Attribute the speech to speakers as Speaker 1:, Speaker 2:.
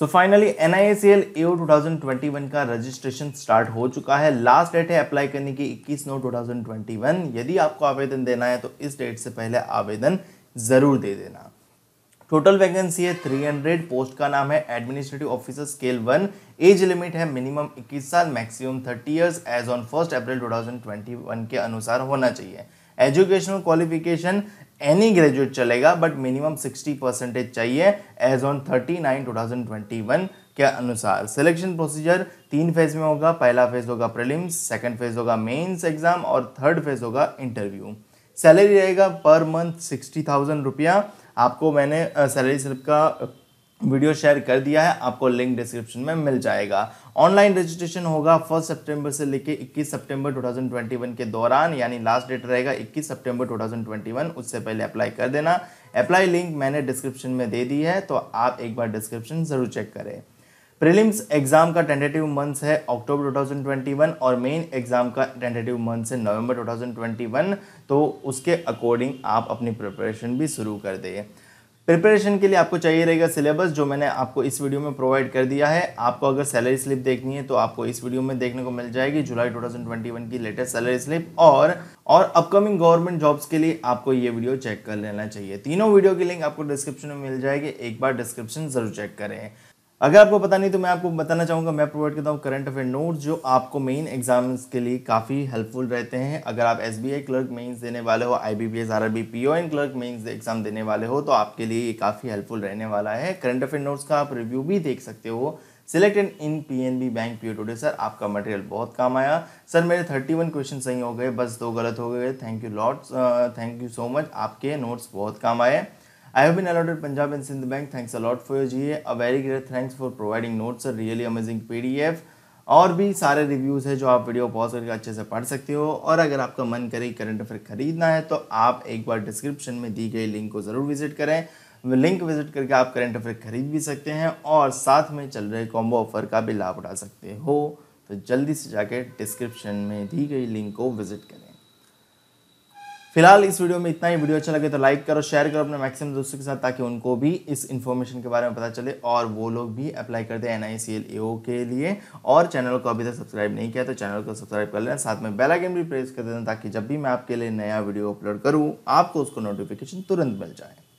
Speaker 1: So finally N I S L A का registration start हो चुका है लास्ट डेट है अप्लाई करने की 21 नौ 2021 यदि आपको आवेदन देना है तो इस डेट से पहले आवेदन ज़रूर दे देना टोटल वैकेंसी है 300 पोस्ट का नाम है administrative officer scale one age limit है मिनिमम 21 साल maximum 30 years age on first April 2021 के अनुसार होना चाहिए एजुकेशनल क्वालिफिकेशन एनी ग्रेजुएट चलेगा बट मिनिमम 60 परसेंटेज चाहिए एज ऑन 39 2021 के अनुसार सिलेक्शन प्रोसीजर तीन फेज में होगा पहला फेज होगा प्रीलिम्स सेकंड फेज होगा मेंस एग्जाम और थर्ड फेज होगा इंटरव्यू सैलरी रहेगा पर मंथ सिक्सटी थाउजेंड रुपया आपको मैंने सैलरी स्लिप का वीडियो शेयर कर दिया है आपको लिंक डिस्क्रिप्शन में मिल जाएगा ऑनलाइन रजिस्ट्रेशन होगा फर्स्ट सितंबर से लेके 21 सितंबर 2021 के दौरान यानी लास्ट डेट रहेगा 21 सितंबर 2021 उससे पहले अप्लाई कर देना अप्लाई लिंक मैंने डिस्क्रिप्शन में दे दी है तो आप एक बार डिस्क्रिप्शन ज़रूर चेक करें प्रीलिम्स एग्जाम का टेंटेटिव मंथ है अक्टूबर 2021 और मेन एग्जाम का टेंटेटिव मंथ है नवंबर 2021 तो उसके अकॉर्डिंग आप अपनी प्रिपरेशन भी शुरू कर दें प्रिपरेशन के लिए आपको चाहिए रहेगा सिलेबस जो मैंने आपको इस वीडियो में प्रोवाइड कर दिया है आपको अगर सैलरी स्लिप देखनी है तो आपको इस वीडियो में देखने को मिल जाएगी जुलाई 2021 की लेटेस्ट सैलरी स्लिप और और अपकमिंग गवर्नमेंट जॉब्स के लिए आपको ये वीडियो चेक कर लेना चाहिए तीनों वीडियो की लिंक आपको डिस्क्रिप्शन में मिल जाएगी एक बार डिस्क्रिप्शन जरूर चेक करें अगर आपको पता नहीं तो मैं आपको बताना चाहूँगा मैं प्रोवाइड करता हूँ करंट अफेयर नोट्स जो आपको मेन एग्जाम्स के लिए काफ़ी हेल्पफुल रहते हैं अगर आप S B I clerk mains देने वाले हो I B P S R R B P O N clerk mains exam देने वाले हो तो आपके लिए ये काफ़ी हेल्पफुल रहने वाला है करंट अफेयर नोट्स का आप रिव्यू भी देख सकते हो select and in P N B bank P today sir आपका मटेरियल बहुत काम आया सर मेरे थर्टी वन क्वेश्चन सही हो गए बस दो गलत हो गए thank you lots thank you so much आपके नोट्स बहुत काम आए I have been allotted Punjab and Sindh Bank. Thanks a lot for a very great thanks for providing notes providing really amazing P D F और भी सारे reviews है जो आप वीडियो पॉज करके अच्छे से पढ़ सकते हो और अगर आपका मन करे करंट अफेयर खरीदना है तो आप एक बार डिस्क्रिप्शन में दी गई लिंक को ज़रूर विजिट करें लिंक विजिट करके आप करंट अफेयर खरीद भी सकते हैं और साथ में चल रहे कॉम्बो ऑफर का भी लाभ उठा सकते हो तो जल्दी से जाकर डिस्क्रिप्शन में दी गई लिंक को विजिट करें फिलहाल इस वीडियो में इतना ही वीडियो अच्छा लगे तो लाइक करो शेयर करो अपने मैक्सिमम दोस्तों के साथ ताकि उनको भी इस इन्फॉर्मेशन के बारे में पता चले और वो लोग भी अप्लाई कर दें एन आई के लिए और चैनल को अभी तक सब्सक्राइब नहीं किया तो चैनल को सब्सक्राइब कर लेना साथ में बेल आइकन भी प्रेस कर देना ताकि जब भी मैं आपके लिए नया वीडियो अपलोड करूँ आपको उसको नोटिफिकेशन तुरंत मिल जाए